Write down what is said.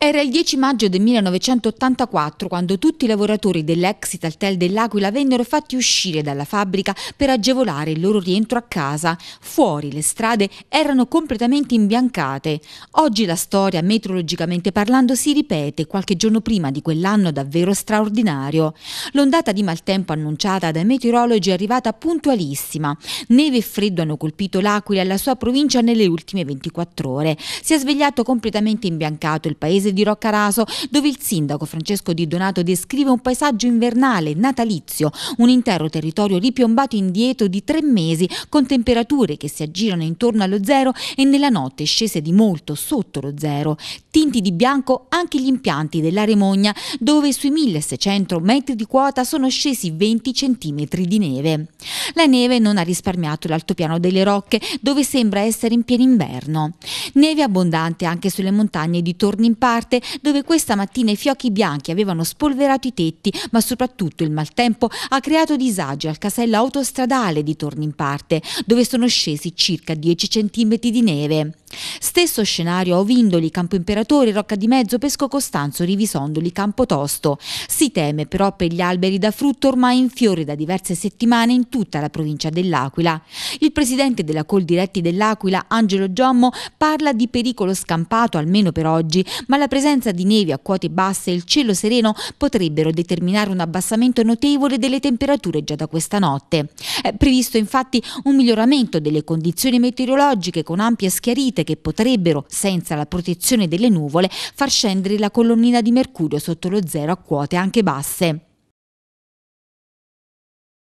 Era il 10 maggio del 1984 quando tutti i lavoratori dell'ex Italtel dell'Aquila vennero fatti uscire dalla fabbrica per agevolare il loro rientro a casa. Fuori le strade erano completamente imbiancate. Oggi la storia, meteorologicamente parlando, si ripete qualche giorno prima di quell'anno davvero straordinario. L'ondata di maltempo annunciata dai meteorologi è arrivata puntualissima. Neve e freddo hanno colpito l'Aquila e la sua provincia nelle ultime 24 ore. Si è svegliato completamente imbiancato il paese paese di Roccaraso, dove il sindaco Francesco Di Donato descrive un paesaggio invernale, natalizio, un intero territorio ripiombato indietro di tre mesi, con temperature che si aggirano intorno allo zero e nella notte scese di molto sotto lo zero. Tinti di bianco anche gli impianti della Remogna, dove sui 1600 metri di quota sono scesi 20 cm di neve. La neve non ha risparmiato l'altopiano delle Rocche, dove sembra essere in pieno inverno. Neve abbondante anche sulle montagne di Torni in parte, dove questa mattina i fiocchi bianchi avevano spolverato i tetti, ma soprattutto il maltempo ha creato disagi al casello autostradale di Torni in parte, dove sono scesi circa 10 cm di neve. Stesso scenario a Ovindoli, Campo Imperatore, Rocca di Mezzo, Pesco Costanzo, Rivisondoli, Campo Tosto. Si teme però per gli alberi da frutto ormai in fiore da diverse settimane in tutta la provincia dell'Aquila. Il presidente della Coldiretti dell'Aquila, Angelo Giommo, parla di pericolo scampato almeno per oggi, ma la presenza di nevi a quote basse e il cielo sereno potrebbero determinare un abbassamento notevole delle temperature già da questa notte. È previsto infatti un miglioramento delle condizioni meteorologiche con ampie schiarite che potrebbero, senza la protezione delle nuvole, far scendere la colonnina di mercurio sotto lo zero a quote anche basse.